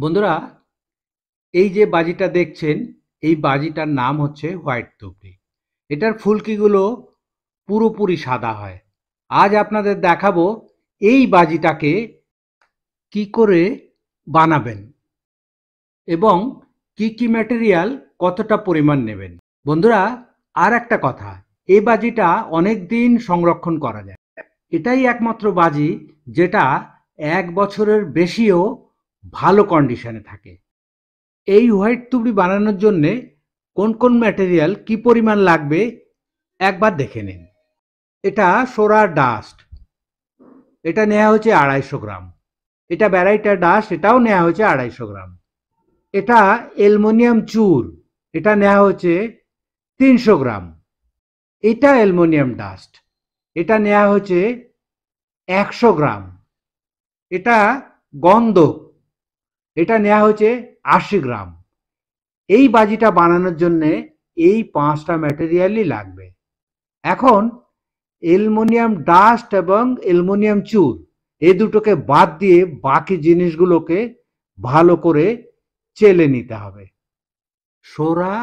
বন্ধুরা এই যে বাজিটা দেখছেন এই বাজিটার নাম হচ্ছে হোয়াইট তুবড়ি এটার ফুলকিগুলো পুরোপুরি সাদা হয় আজ আপনাদের দেখাবো এই বাজিটাকে কি করে বানাবেন এবং কি কি ম্যাটেরিয়াল কতটা পরিমাণ নেবেন বন্ধুরা আর একটা কথা এই বাজিটা অনেক দিন সংরক্ষণ করা যায় এটাই একমাত্র বাজি যেটা এক বছরের বেশিও ভালো কন্ডিশনে থাকে এই হোয়াইট তুবড়ি বানানোর জন্যে কোন কোন ম্যাটেরিয়াল কি পরিমাণ লাগবে একবার দেখে নিন এটা সোরা ডাস্ট এটা নেওয়া হয়েছে আড়াইশো গ্রাম এটা ব্যারাইটা ডাস্ট এটাও নেওয়া হয়েছে আড়াইশো গ্রাম এটা অ্যালমোনিয়াম চুর এটা নেওয়া হচ্ছে তিনশো গ্রাম এটা অ্যালমোনিয়াম ডাস্ট এটা নেওয়া হচ্ছে একশো গ্রাম এটা গন্ধক এটা নেওয়া হয়েছে আশি গ্রাম এই বাজিটা বানানোর জন্যে এই পাঁচটা ম্যাটেরিয়ালই লাগবে এখন অ্যালমোনিয়াম ডাস্ট এবং অ্যালমোনিয়াম চুর এ দুটোকে বাদ দিয়ে বাকি জিনিসগুলোকে ভালো করে চেলে নিতে হবে সোরা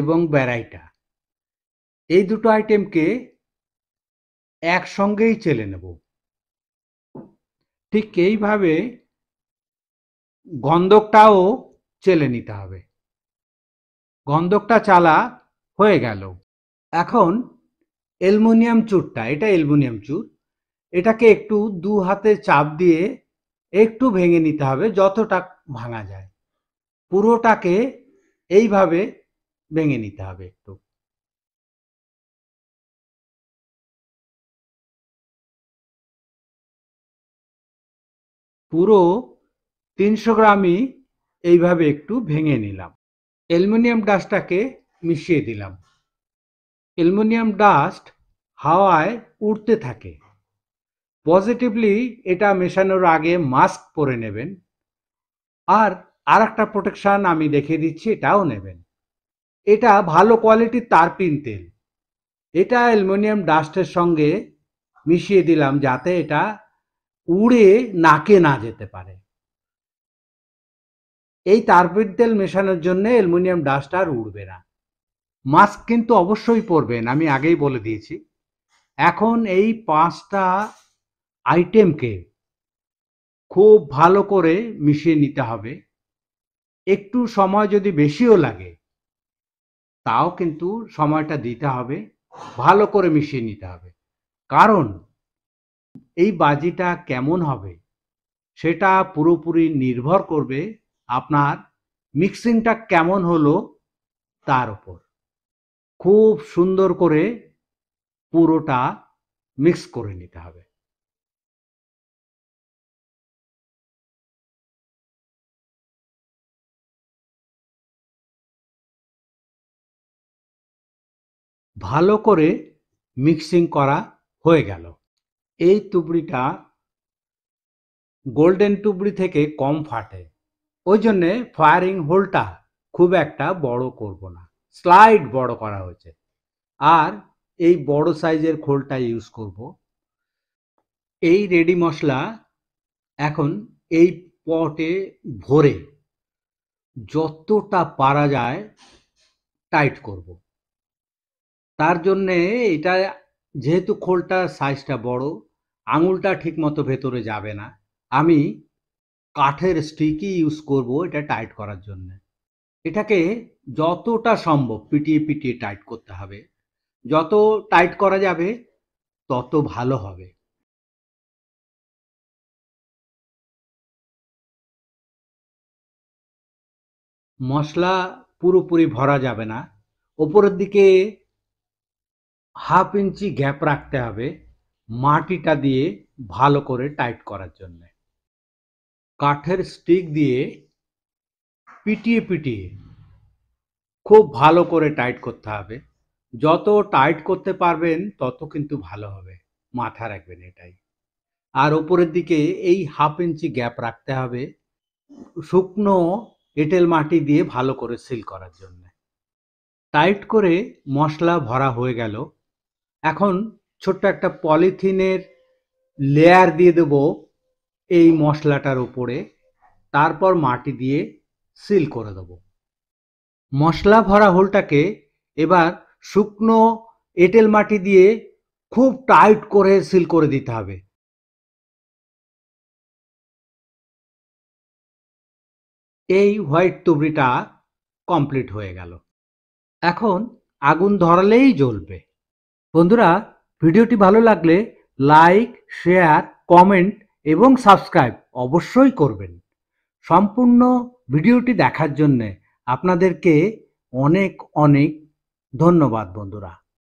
এবং ব্যারাইটা এই দুটো আইটেমকে একসঙ্গেই চেলে নেব ঠিক এইভাবে গন্ধকটাও চেলে নিতে হবে গন্ধকটা চালা হয়ে গেল এখন অ্যালুমিনিয়াম চুরটা এটা অ্যালমুনিয়াম চুর এটাকে একটু দু হাতে চাপ দিয়ে একটু ভেঙে নিতে হবে যতটা ভাঙা যায় পুরোটাকে এইভাবে ভেঙে নিতে হবে একটু পুরো তিনশো গ্রামই এইভাবে একটু ভেঙে নিলাম অ্যালুমিনিয়াম ডাস্টটাকে মিশিয়ে দিলাম অ্যালুমিনিয়াম ডাস্ট হাওয়ায় উড়তে থাকে পজিটিভলি এটা মেশানোর আগে মাস্ক পরে নেবেন আর আর একটা প্রোটেকশান আমি দেখে দিচ্ছি এটাও নেবেন এটা ভালো কোয়ালিটির তারপিন তেল এটা অ্যালুমিনিয়াম ডাস্টের সঙ্গে মিশিয়ে দিলাম যাতে এটা উড়ে নাকে না যেতে পারে এই তারপিট তেল মেশানোর জন্য অ্যালুমিনিয়াম ডাস্ট আর উড়বে না মাস্ক কিন্তু অবশ্যই পরবেন আমি আগেই বলে দিয়েছি এখন এই পাঁচটা আইটেমকে খুব ভালো করে মিশিয়ে নিতে হবে একটু সময় যদি বেশিও লাগে তাও কিন্তু সময়টা দিতে হবে ভালো করে মিশিয়ে নিতে হবে কারণ এই বাজিটা কেমন হবে সেটা পুরোপুরি নির্ভর করবে আপনার মিক্সিংটা কেমন হলো তার উপর খুব সুন্দর করে পুরোটা মিক্স করে নিতে হবে ভালো করে মিক্সিং করা হয়ে গেল এই টুবড়িটা গোল্ডেন টুবড়ি থেকে কম ফাটে ওই জন্যে ফায়ারিং হোলটা খুব একটা বড় করব না স্লাইড বড় করা হয়েছে আর এই বড় সাইজের খোলটা ইউজ করব এই রেডি মশলা এখন এই পটে ভরে যতটা পারা যায় টাইট করব তার জন্যে এটা যেহেতু খোলটা সাইজটা বড় আঙুলটা ঠিকমতো ভেতরে যাবে না আমি কাঠের স্টিকই ইউজ করব এটা টাইট করার জন্য এটাকে যতটা সম্ভব পিটিয়ে পিটিয়ে টাইট করতে হবে যত টাইট করা যাবে তত ভালো হবে মশলা পুরোপুরি ভরা যাবে না ওপরের দিকে হাফ ইঞ্চি গ্যাপ রাখতে হবে মাটিটা দিয়ে ভালো করে টাইট করার জন্যে কাঠের স্টিক দিয়ে পিটিয়ে পিটিয়ে খুব ভালো করে টাইট করতে হবে যত টাইট করতে পারবেন তত কিন্তু ভালো হবে মাথা রাখবেন এটাই আর ওপরের দিকে এই হাফ ইঞ্চি গ্যাপ রাখতে হবে শুকনো এঁটেল মাটি দিয়ে ভালো করে সিল করার জন্য টাইট করে মশলা ভরা হয়ে গেল এখন ছোট্ট একটা পলিথিনের লেয়ার দিয়ে দেবো এই মশলাটার উপরে তারপর মাটি দিয়ে সিল করে দেব মশলা ভরা হোলটাকে এবার শুকনো এঁটেল মাটি দিয়ে খুব টাইট করে সিল করে দিতে হবে এই হোয়াইট তুবড়িটা কমপ্লিট হয়ে গেল এখন আগুন ধরালেই জ্বলবে বন্ধুরা ভিডিওটি ভালো লাগলে লাইক শেয়ার কমেন্ট এবং সাবস্ক্রাইব অবশ্যই করবেন সম্পূর্ণ ভিডিওটি দেখার জন্যে আপনাদেরকে অনেক অনেক ধন্যবাদ বন্ধুরা